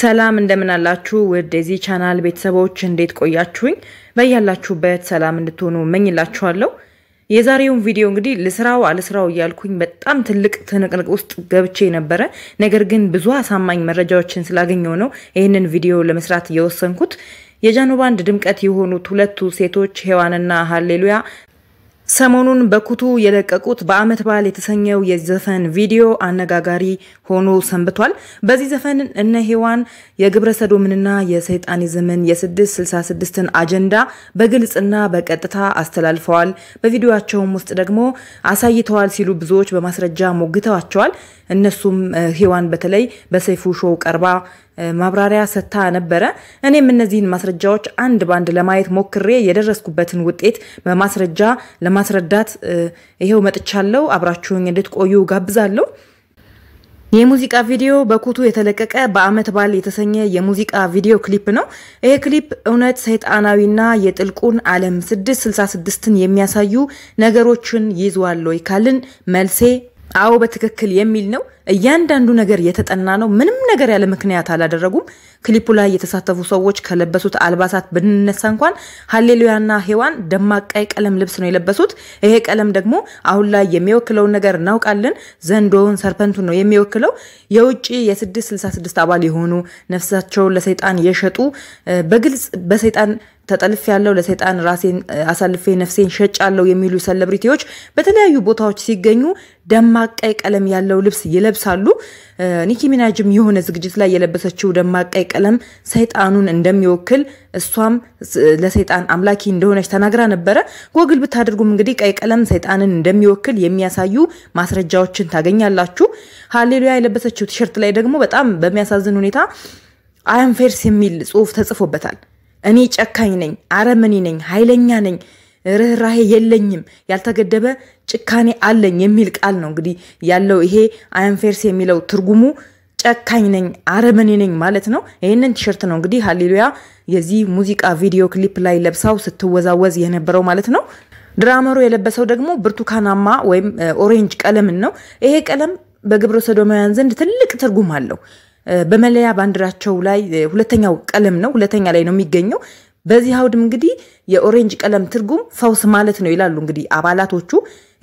ሰላም እንደምን አላችሁ? ውድ የዚህ ቻናል ቤተሰቦች እንዴት ቆያችሁኝ? በያላችሁበት ሰላም እንድትሆኑ መኝላችኋለሁ። የዛሬውን ቪዲዮ እንግዲህ ልስራው አልስራው እያልኩኝ በጣም ትልቅ ትንቅንቅ ውስጥ ገብቼ ነበረ። ነገር ግን ብዙ አሳማኝ መረጃዎችን ስላገኘው ነው ይህንን ቪዲዮ ለመስራት የወሰንኩት። የጃኖ ድምቀት የሆኑት ሁለቱ ሴቶች ሔዋንና ሀሌሉያ ሰሞኑን በኩቱ የለቀቁት በአመት በዓል የተሰኘው የዘፈን ቪዲዮ አነጋጋሪ ሆኖ ሰንብቷል። በዚህ ዘፈን እነ ሔዋን የግብረ ሰዶምንና የሰይጣኒዝምን የ666ን አጀንዳ በግልጽና በቀጥታ አስተላልፈዋል። በቪዲዮቸውም ውስጥ ደግሞ አሳይተዋል ሲሉ ብዙዎች በማስረጃ ሞግተዋቸዋል። እነሱም ሔዋን በተለይ በሰይፉ ሾው ቀርባ ማብራሪያ ሰጥታ ነበረ። እኔም እነዚህን ማስረጃዎች አንድ በአንድ ለማየት ሞክሬ የደረስኩበትን ውጤት በማስረጃ ለማስረዳት ይሄው መጥቻለሁ። አብራችሁኝ እንድትቆዩ ጋብዛለሁ። የሙዚቃ ቪዲዮ በኩቱ የተለቀቀ በአመት ባል የተሰኘ የሙዚቃ ቪዲዮ ክሊፕ ነው። ይህ ክሊፕ እውነት ሰይጣናዊና የጥልቁን ዓለም 666ን የሚያሳዩ ነገሮችን ይዟል ወይ ካልን መልሴ አዎ በትክክል የሚል ነው። እያንዳንዱ ነገር የተጠና ነው። ምንም ነገር ያለ ምክንያት አላደረጉም። ክሊፑ ላይ የተሳተፉ ሰዎች ከለበሱት አልባሳት ብንነሳ እንኳን ሀሌሉያና ሔዋን ደማቅ ቀይ ቀለም ልብስ ነው የለበሱት። ይሄ ቀለም ደግሞ አሁን ላይ የሚወክለውን ነገር እናውቃለን። ዘንዶውን፣ ሰርፐንቱን ነው የሚወክለው። የውጭ የ666 አባል የሆኑ ነፍሳቸውን ለሰይጣን የሸጡ በግልጽ በሰይጣን ተጠልፍ ያለው ለሰይጣን ራሴን አሳልፌ ነፍሴን ሸጫለው የሚሉ ሰለብሪቲዎች በተለያዩ ቦታዎች ሲገኙ ደማቅ ቀይ ቀለም ያለው ልብስ ይለብሱ ይለብሳሉ። ኒኪ ሚናጅም የሆነ ዝግጅት ላይ የለበሰችው ደማቅ ቀይ ቀለም ሰይጣኑን እንደሚወክል እሷም ለሰይጣን አምላኪ እንደሆነች ተናግራ ነበረ። ጎግል ብታደርጉም እንግዲህ ቀይ ቀለም ሰይጣንን እንደሚወክል የሚያሳዩ ማስረጃዎችን ታገኛላችሁ። ሀሌሉያ የለበሰችው ቲሸርት ላይ ደግሞ በጣም በሚያሳዝን ሁኔታ አያም ፌርስ የሚል ጽሁፍ ተጽፎበታል። እኔ ጨካኝ ነኝ፣ አረመኔ ነኝ፣ ኃይለኛ ነኝ ርኅራሄ የለኝም፣ ያልተገደበ ጭካኔ አለኝ የሚል ቃል ነው እንግዲህ ያለው ይሄ አያንፌርስ የሚለው ትርጉሙ ጨካኝ ነኝ፣ አረመኔ ነኝ ማለት ነው። ይህንን ቲሸርት ነው እንግዲህ ሀሌሉያ የዚህ ሙዚቃ ቪዲዮ ክሊፕ ላይ ለብሳው ስትወዛወዝ የነበረው ማለት ነው። ድራመሩ የለበሰው ደግሞ ብርቱካናማ ወይም ኦሬንጅ ቀለምን ነው። ይሄ ቀለም በግብረ ሰዶማውያን ዘንድ ትልቅ ትርጉም አለው። በመለያ ባንዲራቸው ላይ ሁለተኛው ቀለም ነው፣ ሁለተኛ ላይ ነው የሚገኘው። በዚህ አውድም እንግዲህ የኦሬንጅ ቀለም ትርጉም ፈውስ ማለት ነው ይላሉ እንግዲህ አባላቶቹ።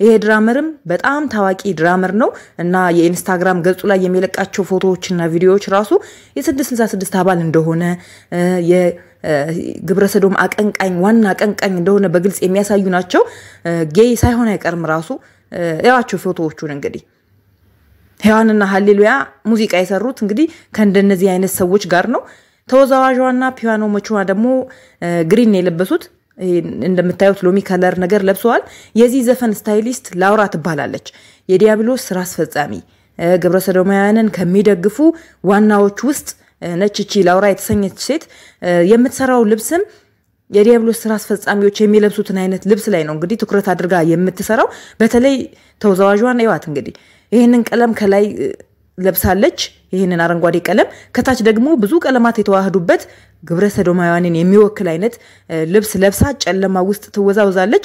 ይሄ ድራመርም በጣም ታዋቂ ድራመር ነው እና የኢንስታግራም ገጹ ላይ የሚለቃቸው ፎቶዎችና ቪዲዮዎች ራሱ የ666 አባል እንደሆነ የግብረሰዶም አቀንቃኝ ዋና አቀንቃኝ እንደሆነ በግልጽ የሚያሳዩ ናቸው። ጌይ ሳይሆን አይቀርም ራሱ ያዋቸው ፎቶዎቹን እንግዲህ ሔዋንና ሀሌሉያ ሙዚቃ የሰሩት እንግዲህ ከእንደነዚህ አይነት ሰዎች ጋር ነው። ተወዛዋዧና ፒያኖ መቹዋ ደግሞ ግሪን የለበሱት እንደምታዩት ሎሚ ከለር ነገር ለብሰዋል። የዚህ ዘፈን ስታይሊስት ላውራ ትባላለች። የዲያብሎስ ስራ አስፈጻሚ ግብረ ሰዶማውያንን ከሚደግፉ ዋናዎች ውስጥ ነችቺ ላውራ የተሰኘች ሴት የምትሰራው ልብስም የዲያብሎስ ስራ አስፈጻሚዎች የሚለብሱትን አይነት ልብስ ላይ ነው እንግዲህ ትኩረት አድርጋ የምትሰራው። በተለይ ተወዛዋዧን ይዋት እንግዲህ ይህንን ቀለም ከላይ ለብሳለች ይህንን አረንጓዴ ቀለም ከታች ደግሞ ብዙ ቀለማት የተዋህዱበት ግብረ ሰዶማውያንን የሚወክል አይነት ልብስ ለብሳ ጨለማ ውስጥ ትወዛውዛለች፣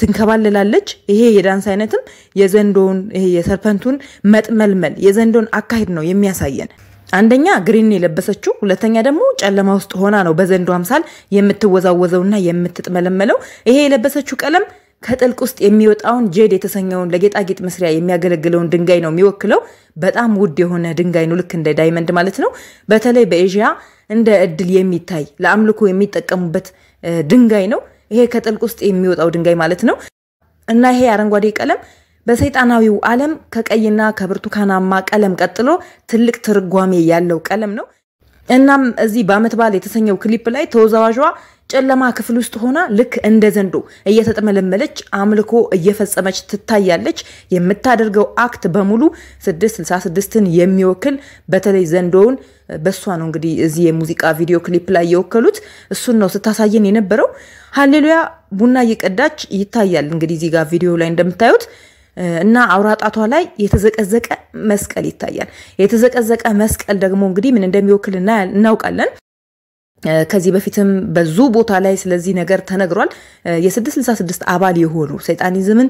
ትንከባለላለች። ይሄ የዳንስ አይነትም የዘንዶውን ይሄ የሰርፐንቱን መጥመልመል የዘንዶን አካሄድ ነው የሚያሳየን። አንደኛ ግሪን የለበሰችው፣ ሁለተኛ ደግሞ ጨለማ ውስጥ ሆና ነው በዘንዶ አምሳል የምትወዛወዘውና የምትጥመለመለው። ይሄ የለበሰችው ቀለም ከጥልቅ ውስጥ የሚወጣውን ጄድ የተሰኘውን ለጌጣጌጥ መስሪያ የሚያገለግለውን ድንጋይ ነው የሚወክለው። በጣም ውድ የሆነ ድንጋይ ነው፣ ልክ እንደ ዳይመንድ ማለት ነው። በተለይ በኤዥያ እንደ እድል የሚታይ ለአምልኮ የሚጠቀሙበት ድንጋይ ነው። ይሄ ከጥልቅ ውስጥ የሚወጣው ድንጋይ ማለት ነው እና ይሄ አረንጓዴ ቀለም በሰይጣናዊው ዓለም ከቀይና ከብርቱካናማ ቀለም ቀጥሎ ትልቅ ትርጓሜ ያለው ቀለም ነው። እናም እዚህ በአመት በዓል የተሰኘው ክሊፕ ላይ ተወዛዋዧ ጨለማ ክፍል ውስጥ ሆና ልክ እንደ ዘንዶ እየተጠመለመለች አምልኮ እየፈጸመች ትታያለች። የምታደርገው አክት በሙሉ 666ን የሚወክል በተለይ ዘንዶውን በእሷ ነው እንግዲህ እዚህ የሙዚቃ ቪዲዮ ክሊፕ ላይ የወከሉት እሱን ነው ስታሳየን የነበረው። ሀሌሉያ ቡና እየቀዳች ይታያል። እንግዲህ እዚህ ጋር ቪዲዮ ላይ እንደምታዩት እና አውራጣቷ ላይ የተዘቀዘቀ መስቀል ይታያል። የተዘቀዘቀ መስቀል ደግሞ እንግዲህ ምን እንደሚወክል እናውቃለን። ከዚህ በፊትም በዙ ቦታ ላይ ስለዚህ ነገር ተነግሯል። የ666 አባል የሆኑ ሰይጣኒዝምን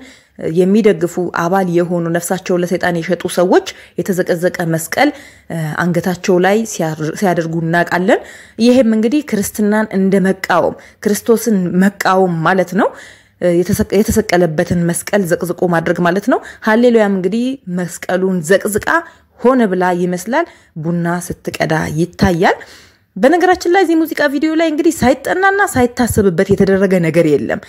የሚደግፉ አባል የሆኑ ነፍሳቸውን ለሰይጣን የሸጡ ሰዎች የተዘቀዘቀ መስቀል አንገታቸው ላይ ሲያደርጉ እናውቃለን። ይህም እንግዲህ ክርስትናን እንደ መቃወም ክርስቶስን መቃወም ማለት ነው። የተሰቀለበትን መስቀል ዘቅዝቆ ማድረግ ማለት ነው። ሀሌሉያም እንግዲህ መስቀሉን ዘቅዝቃ ሆነ ብላ ይመስላል ቡና ስትቀዳ ይታያል። በነገራችን ላይ እዚህ ሙዚቃ ቪዲዮ ላይ እንግዲህ ሳይጠናና ሳይታሰብበት የተደረገ ነገር የለም።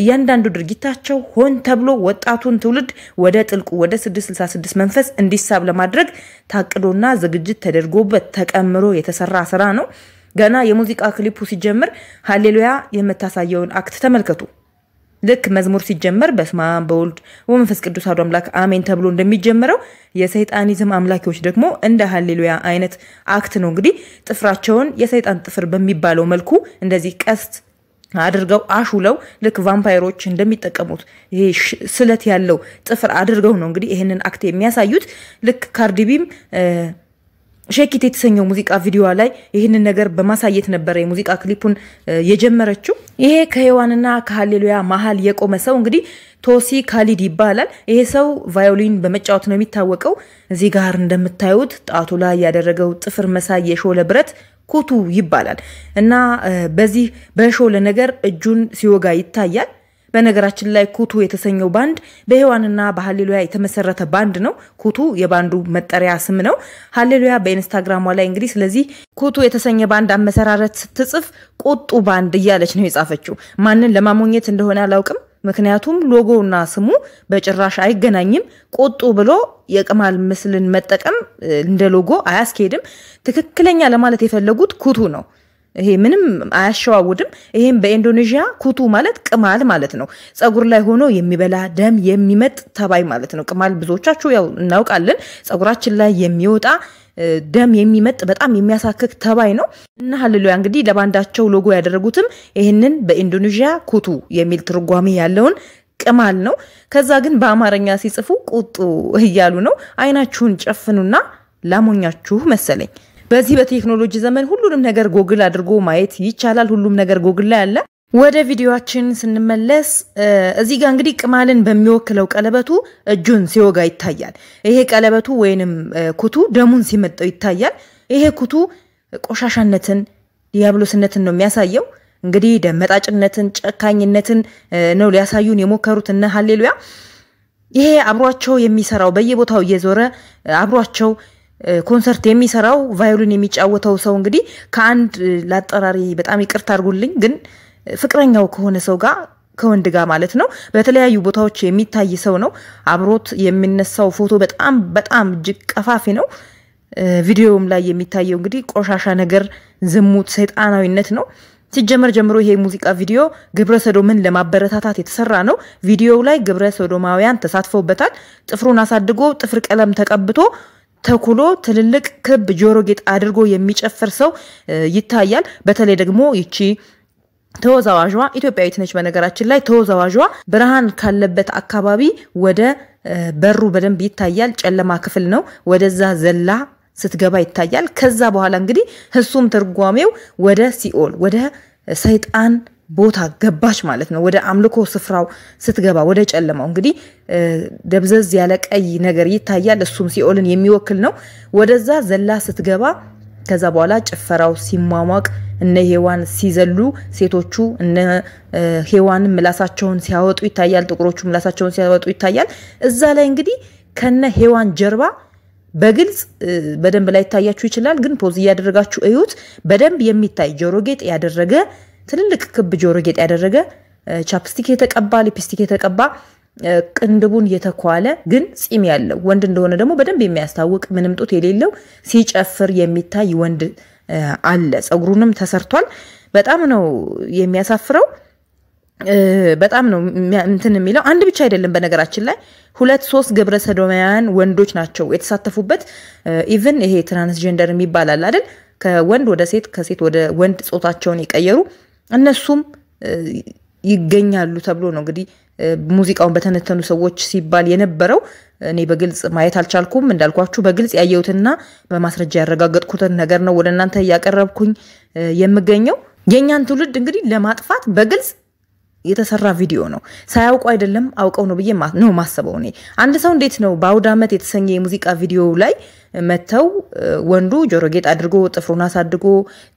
እያንዳንዱ ድርጊታቸው ሆን ተብሎ ወጣቱን ትውልድ ወደ ጥልቁ ወደ 666 መንፈስ እንዲሳብ ለማድረግ ታቅዶና ዝግጅት ተደርጎበት ተቀምሮ የተሰራ ስራ ነው። ገና የሙዚቃ ክሊፑ ሲጀምር ሀሌሉያ የምታሳየውን አክት ተመልከቱ። ልክ መዝሙር ሲጀመር በስመ አብ በወልድ ወመንፈስ ቅዱስ አሐዱ አምላክ አሜን ተብሎ እንደሚጀምረው የሰይጣኒዝም አምላኪዎች ደግሞ እንደ ሀሌሉያ አይነት አክት ነው እንግዲህ ጥፍራቸውን የሰይጣን ጥፍር በሚባለው መልኩ እንደዚህ ቀስት አድርገው አሹለው ልክ ቫምፓይሮች እንደሚጠቀሙት ይሄ ስለት ያለው ጥፍር አድርገው ነው እንግዲህ ይህንን አክት የሚያሳዩት ልክ ካርዲቢም ሸኪት የተሰኘው ሙዚቃ ቪዲዮዋ ላይ ይህንን ነገር በማሳየት ነበረ የሙዚቃ ክሊፑን የጀመረችው። ይሄ ከሔዋንና ከሀሌሉያ መሀል የቆመ ሰው እንግዲህ ቶሲ ካሊድ ይባላል። ይሄ ሰው ቫዮሊን በመጫወት ነው የሚታወቀው። እዚህ ጋር እንደምታዩት ጣቱ ላይ ያደረገው ጥፍር መሳይ የሾለ ብረት ኩቱ ይባላል እና በዚህ በሾለ ነገር እጁን ሲወጋ ይታያል። በነገራችን ላይ ኩቱ የተሰኘው ባንድ በሔዋንና በሀሌሉያ የተመሰረተ ባንድ ነው። ኩቱ የባንዱ መጠሪያ ስም ነው። ሀሌሉያ በኢንስታግራሟ ላይ እንግዲህ ስለዚህ ኩቱ የተሰኘ ባንድ አመሰራረት ስትጽፍ ቁጡ ባንድ እያለች ነው የጻፈችው። ማንን ለማሞኘት እንደሆነ አላውቅም። ምክንያቱም ሎጎና ስሙ በጭራሽ አይገናኝም። ቁጡ ብሎ የቅማል ምስልን መጠቀም እንደ ሎጎ አያስኬድም። ትክክለኛ ለማለት የፈለጉት ኩቱ ነው። ይሄ ምንም አያሸዋውድም። ይሄም በኢንዶኔዥያ ኩቱ ማለት ቅማል ማለት ነው። ጸጉር ላይ ሆኖ የሚበላ ደም የሚመጥ ተባይ ማለት ነው። ቅማል ብዙዎቻችሁ ያው እናውቃለን። ጸጉራችን ላይ የሚወጣ ደም የሚመጥ በጣም የሚያሳክክ ተባይ ነው እና ሀሌሉያ እንግዲህ ለባንዳቸው ሎጎ ያደረጉትም ይህንን በኢንዶኔዥያ ኩቱ የሚል ትርጓሜ ያለውን ቅማል ነው። ከዛ ግን በአማርኛ ሲጽፉ ቁጡ እያሉ ነው። አይናችሁን ጨፍኑና ላሞኛችሁ መሰለኝ። በዚህ በቴክኖሎጂ ዘመን ሁሉንም ነገር ጎግል አድርጎ ማየት ይቻላል። ሁሉም ነገር ጎግል ላይ አለ። ወደ ቪዲዮችን ስንመለስ እዚህ ጋር እንግዲህ ቅማልን በሚወክለው ቀለበቱ እጁን ሲወጋ ይታያል። ይሄ ቀለበቱ ወይንም ኩቱ ደሙን ሲመጠው ይታያል። ይሄ ኩቱ ቆሻሻነትን፣ ዲያብሎስነትን ነው የሚያሳየው። እንግዲህ ደመጣጭነትን፣ ጨካኝነትን ነው ሊያሳዩን የሞከሩት እነ ሀሌሉያ። ይሄ አብሯቸው የሚሰራው በየቦታው እየዞረ አብሯቸው ኮንሰርት የሚሰራው ቫዮሊን የሚጫወተው ሰው እንግዲህ ከአንድ ለአጠራሪ በጣም ይቅርታ አድርጉልኝ፣ ግን ፍቅረኛው ከሆነ ሰው ጋር ከወንድ ጋር ማለት ነው። በተለያዩ ቦታዎች የሚታይ ሰው ነው። አብሮት የሚነሳው ፎቶ በጣም በጣም እጅግ ቀፋፊ ነው። ቪዲዮውም ላይ የሚታየው እንግዲህ ቆሻሻ ነገር፣ ዝሙት፣ ሰይጣናዊነት ነው። ሲጀመር ጀምሮ ይሄ ሙዚቃ ቪዲዮ ግብረ ሰዶምን ለማበረታታት የተሰራ ነው። ቪዲዮው ላይ ግብረ ሰዶማውያን ተሳትፈውበታል። ጥፍሩን አሳድጎ ጥፍር ቀለም ተቀብቶ ተኩሎ ትልልቅ ክብ ጆሮ ጌጥ አድርጎ የሚጨፍር ሰው ይታያል። በተለይ ደግሞ ይቺ ተወዛዋዧ ኢትዮጵያዊት ነች። በነገራችን ላይ ተወዛዋዧ ብርሃን ካለበት አካባቢ ወደ በሩ በደንብ ይታያል። ጨለማ ክፍል ነው። ወደዛ ዘላ ስትገባ ይታያል። ከዛ በኋላ እንግዲህ እሱም ትርጓሜው ወደ ሲኦል ወደ ሰይጣን ቦታ ገባች ማለት ነው። ወደ አምልኮ ስፍራው ስትገባ ወደ ጨለማው እንግዲህ ደብዘዝ ያለ ቀይ ነገር ይታያል። እሱም ሲኦልን የሚወክል ነው። ወደዛ ዘላ ስትገባ ከዛ በኋላ ጭፈራው ሲሟሟቅ እነ ሔዋን ሲዘሉ ሴቶቹ እነ ሔዋንም ምላሳቸውን ሲያወጡ ይታያል። ጥቁሮቹ ምላሳቸውን ሲያወጡ ይታያል። እዛ ላይ እንግዲህ ከነ ሔዋን ጀርባ በግልጽ በደንብ ላይ ይታያችሁ ይችላል፣ ግን ፖዝ እያደረጋችሁ እዩት። በደንብ የሚታይ ጆሮ ጌጥ ያደረገ ትልልቅ ክብ ጆሮ ጌጥ ያደረገ ቻፕስቲክ የተቀባ ሊፕስቲክ የተቀባ ቅንድቡን የተኳለ ግን ፂም ያለው ወንድ እንደሆነ ደግሞ በደንብ የሚያስታውቅ ምንም ጡት የሌለው ሲጨፍር የሚታይ ወንድ አለ። ጸጉሩንም ተሰርቷል። በጣም ነው የሚያሳፍረው። በጣም ነው እንትን የሚለው። አንድ ብቻ አይደለም። በነገራችን ላይ ሁለት ሶስት ግብረ ሰዶማውያን ወንዶች ናቸው የተሳተፉበት። ኢቨን ይሄ ትራንስጀንደር የሚባል አለ አይደል? ከወንድ ወደ ሴት ከሴት ወደ ወንድ ጾታቸውን የቀየሩ እነሱም ይገኛሉ ተብሎ ነው እንግዲህ ሙዚቃውን በተነተኑ ሰዎች ሲባል የነበረው። እኔ በግልጽ ማየት አልቻልኩም። እንዳልኳችሁ በግልጽ ያየሁትና በማስረጃ ያረጋገጥኩትን ነገር ነው ወደ እናንተ እያቀረብኩኝ የምገኘው። የእኛን ትውልድ እንግዲህ ለማጥፋት በግልጽ የተሰራ ቪዲዮ ነው። ሳያውቁ አይደለም አውቀው ነው ብዬ ነው ማሰበው። እኔ አንድ ሰው እንዴት ነው በአውድ ዓመት የተሰኘ የሙዚቃ ቪዲዮ ላይ መጥተው ወንዱ ጆሮ ጌጥ አድርጎ ጥፍሩን አሳድጎ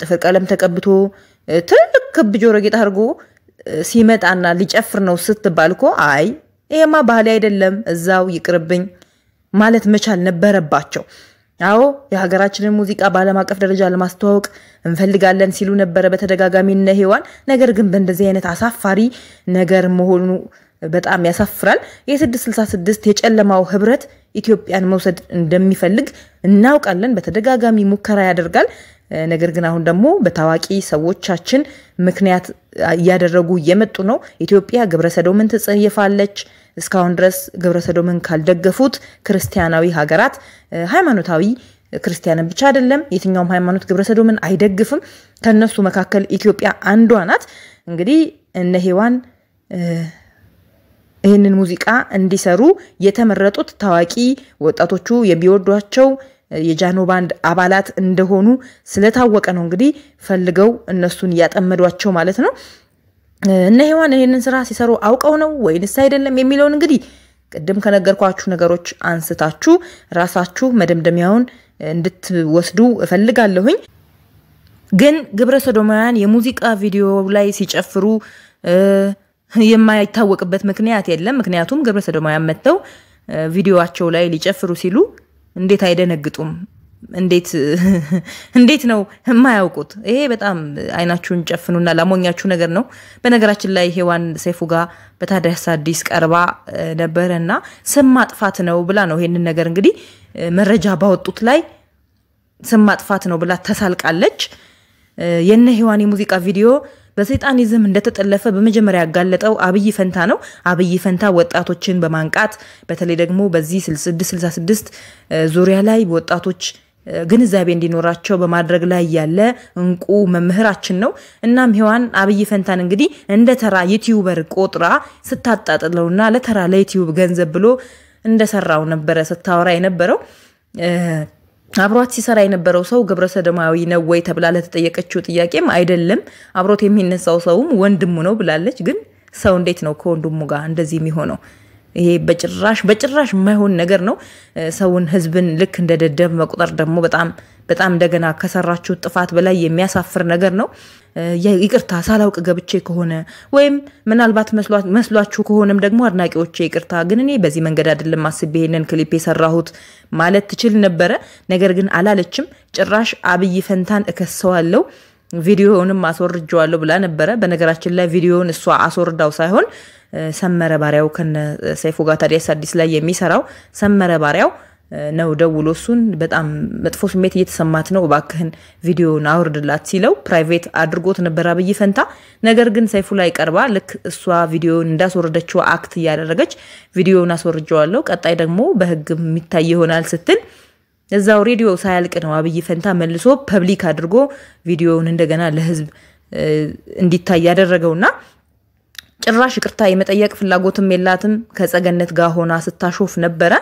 ጥፍር ቀለም ተቀብቶ ትልቅ ክብ ጆሮ ጌጥ አድርጎ ሲመጣና ሊጨፍር ነው ስትባል እኮ አይ ይሄማ ባህሌ አይደለም እዛው ይቅርብኝ ማለት መቻል ነበረባቸው። አዎ የሀገራችንን ሙዚቃ በዓለም አቀፍ ደረጃ ለማስተዋወቅ እንፈልጋለን ሲሉ ነበረ በተደጋጋሚ እነ ሔዋን። ነገር ግን በእንደዚህ አይነት አሳፋሪ ነገር መሆኑ በጣም ያሳፍራል። የ666 የጨለማው ህብረት ኢትዮጵያን መውሰድ እንደሚፈልግ እናውቃለን። በተደጋጋሚ ሙከራ ያደርጋል። ነገር ግን አሁን ደግሞ በታዋቂ ሰዎቻችን ምክንያት እያደረጉ እየመጡ ነው። ኢትዮጵያ ግብረ ሰዶምን ትጸየፋለች። እስካሁን ድረስ ግብረ ሰዶምን ካልደገፉት ክርስቲያናዊ ሀገራት ሃይማኖታዊ ክርስቲያንን ብቻ አይደለም፣ የትኛውም ሃይማኖት ግብረ ሰዶምን አይደግፍም። ከነሱ መካከል ኢትዮጵያ አንዷ ናት። እንግዲህ እነ ሄዋን ይህንን ሙዚቃ እንዲሰሩ የተመረጡት ታዋቂ ወጣቶቹ የሚወዷቸው የጃኖ ባንድ አባላት እንደሆኑ ስለታወቀ ነው እንግዲህ ፈልገው እነሱን እያጠመዷቸው ማለት ነው። እነ ሔዋን ይህንን ስራ ሲሰሩ አውቀው ነው ወይንስ አይደለም የሚለውን እንግዲህ ቅድም ከነገርኳችሁ ነገሮች አንስታችሁ ራሳችሁ መደምደሚያውን እንድትወስዱ እፈልጋለሁኝ። ግን ግብረ ሰዶማውያን የሙዚቃ ቪዲዮ ላይ ሲጨፍሩ የማይታወቅበት ምክንያት የለም። ምክንያቱም ግብረ ሰዶማውያን መጥተው ቪዲዮቸው ላይ ሊጨፍሩ ሲሉ እንዴት አይደነግጡም? እንዴት እንዴት ነው የማያውቁት? ይሄ በጣም አይናችሁን ጨፍኑና ላሞኛችሁ ነገር ነው። በነገራችን ላይ ሄዋን ሰይፉ ጋር በታዲያስ አዲስ ቀርባ ነበረ እና ስም ማጥፋት ነው ብላ ነው ይሄንን ነገር እንግዲህ መረጃ ባወጡት ላይ ስም ማጥፋት ነው ብላ ተሳልቃለች። የነ ሄዋን የሙዚቃ ቪዲዮ በሰይጣኒዝም እንደተጠለፈ በመጀመሪያ ያጋለጠው አብይ ፈንታ ነው። አብይ ፈንታ ወጣቶችን በማንቃት በተለይ ደግሞ በዚህ 666 ዙሪያ ላይ ወጣቶች ግንዛቤ እንዲኖራቸው በማድረግ ላይ ያለ እንቁ መምህራችን ነው። እናም ሔዋን አብይ ፈንታን እንግዲህ እንደ ተራ ዩቲዩበር ቆጥራ ስታጣጥለውና ለተራ ለዩቲዩብ ገንዘብ ብሎ እንደሰራው ነበረ ስታወራ የነበረው። አብሯት ሲሰራ የነበረው ሰው ግብረ ሰደማዊ ነው ወይ ተብላ ለተጠየቀችው ጥያቄም አይደለም፣ አብሮት የሚነሳው ሰውም ወንድሙ ነው ብላለች። ግን ሰው እንዴት ነው ከወንድሙ ጋር እንደዚህ የሚሆነው? ይሄ በጭራሽ በጭራሽ የማይሆን ነገር ነው። ሰውን ህዝብን ልክ እንደ ደደብ መቁጠር ደግሞ በጣም በጣም እንደገና ከሰራችሁ ጥፋት በላይ የሚያሳፍር ነገር ነው። ይቅርታ ሳላውቅ ገብቼ ከሆነ ወይም ምናልባት መስሏችሁ ከሆነም ደግሞ አድናቂዎቼ ይቅርታ፣ ግን እኔ በዚህ መንገድ አይደለም አስቤ ይሄንን ክሊፕ የሰራሁት ማለት ትችል ነበረ። ነገር ግን አላለችም። ጭራሽ አብይ ፈንታን እከሰዋለሁ ቪዲዮውንም አስወርጀዋለሁ ብላ ነበረ። በነገራችን ላይ ቪዲዮውን እሷ አስወርዳው ሳይሆን ሰመረ ባሪያው ከነ ሰይፉ ጋር ታዲያስ አዲስ ላይ የሚሰራው ሰመረ ባሪያው ነው ደውሎ እሱን በጣም መጥፎ ስሜት እየተሰማት ነው፣ እባክህን ቪዲዮን አውርድላት ሲለው ፕራይቬት አድርጎት ነበር አብይ ፈንታ። ነገር ግን ሰይፉ ላይ ቀርባ ልክ እሷ ቪዲዮን እንዳስወረደችው አክት እያደረገች ቪዲዮን አስወርጀዋለሁ፣ ቀጣይ ደግሞ በህግ የሚታይ ይሆናል ስትል እዛው ሬዲዮ ሳያልቅ ነው አብይ ፈንታ መልሶ ፐብሊክ አድርጎ ቪዲዮውን እንደገና ለህዝብ እንዲታይ ያደረገውና ጭራሽ ይቅርታ የመጠየቅ ፍላጎትም የላትም። ከጸገነት ጋር ሆና ስታሾፍ ነበረ።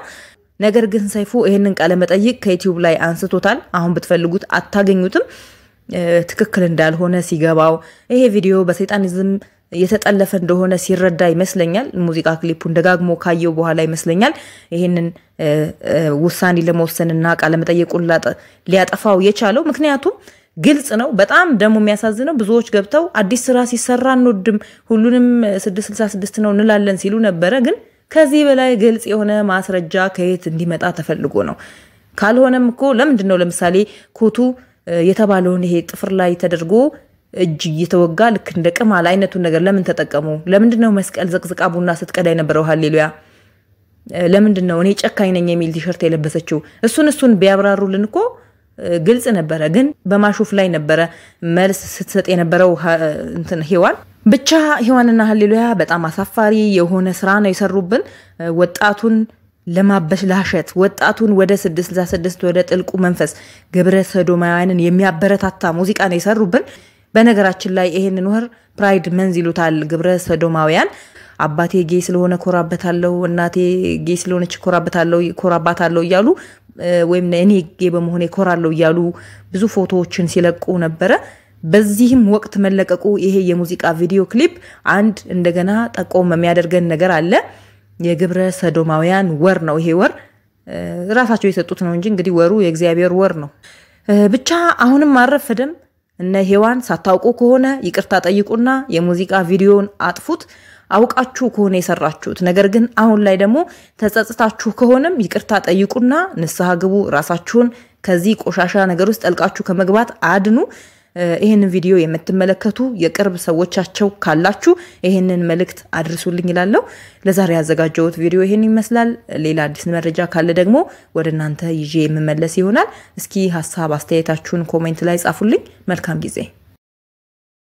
ነገር ግን ሰይፉ ይህንን ቃለ መጠይቅ ከዩቲዩብ ላይ አንስቶታል። አሁን ብትፈልጉት አታገኙትም። ትክክል እንዳልሆነ ሲገባው ይሄ ቪዲዮ በሰይጣኒዝም የተጠለፈ እንደሆነ ሲረዳ ይመስለኛል። ሙዚቃ ክሊፑን ደጋግሞ ካየው በኋላ ይመስለኛል ይህንን ውሳኔ ለመወሰንና ቃለመጠየቁን ሊያጠፋው የቻለው ምክንያቱም ግልጽ ነው። በጣም ደግሞ የሚያሳዝነው ብዙዎች ገብተው አዲስ ስራ ሲሰራ እንወድም ሁሉንም 666 ነው እንላለን ሲሉ ነበረ። ግን ከዚህ በላይ ግልጽ የሆነ ማስረጃ ከየት እንዲመጣ ተፈልጎ ነው። ካልሆነም እኮ ለምንድን ነው ለምሳሌ ኩቱ የተባለውን ይሄ ጥፍር ላይ ተደርጎ እጅ እየተወጋ ልክ እንደ ቅማል አይነቱን ነገር ለምን ተጠቀሙ? ለምንድን ነው መስቀል ዘቅዝቃ ቡና ስትቀዳ የነበረው? ሀሌሉያ? ለምንድን ነው እኔ ጨካኝ ነኝ የሚል ቲሸርት የለበሰችው? እሱን እሱን ቢያብራሩልን እኮ ግልጽ ነበረ። ግን በማሾፍ ላይ ነበረ መልስ ስትሰጥ የነበረው ሄዋን። ብቻ ሄዋንና ሀሌሉያ በጣም አሳፋሪ የሆነ ስራ ነው የሰሩብን ወጣቱን ለማበላሸት ወጣቱን ወደ 666 ወደ ጥልቁ መንፈስ ግብረ ሰዶማውያንን የሚያበረታታ ሙዚቃ ነው የሰሩብን። በነገራችን ላይ ይሄን ወር ፕራይድ መንዝ ይሉታል ግብረ ሰዶማውያን። አባቴ ጌ ስለሆነ ኮራበታለው፣ እናቴ ጌ ስለሆነች ኮራበታለው ኮራባታለው እያሉ ወይም እኔ ጌ በመሆን ኮራለሁ እያሉ ብዙ ፎቶዎችን ሲለቁ ነበረ። በዚህም ወቅት መለቀቁ ይሄ የሙዚቃ ቪዲዮ ክሊፕ አንድ እንደገና ጠቆም የሚያደርገን ነገር አለ። የግብረ ሰዶማውያን ወር ነው ይሄ ወር። ራሳቸው የሰጡት ነው እንጂ እንግዲህ ወሩ የእግዚአብሔር ወር ነው። ብቻ አሁንም አልረፈደም። እነ ሄዋን ሳታውቁ ከሆነ ይቅርታ ጠይቁና የሙዚቃ ቪዲዮን አጥፉት። አውቃችሁ ከሆነ የሰራችሁት፣ ነገር ግን አሁን ላይ ደግሞ ተጸጽታችሁ ከሆነም ይቅርታ ጠይቁና ንስሐ ግቡ። ራሳችሁን ከዚህ ቆሻሻ ነገር ውስጥ ጠልቃችሁ ከመግባት አድኑ። ይህንን ቪዲዮ የምትመለከቱ የቅርብ ሰዎቻቸው ካላችሁ ይህንን መልእክት አድርሱልኝ ይላለሁ። ለዛሬ ያዘጋጀሁት ቪዲዮ ይህን ይመስላል። ሌላ አዲስ መረጃ ካለ ደግሞ ወደ እናንተ ይዤ የምመለስ ይሆናል። እስኪ ሀሳብ አስተያየታችሁን ኮሜንት ላይ ጻፉልኝ። መልካም ጊዜ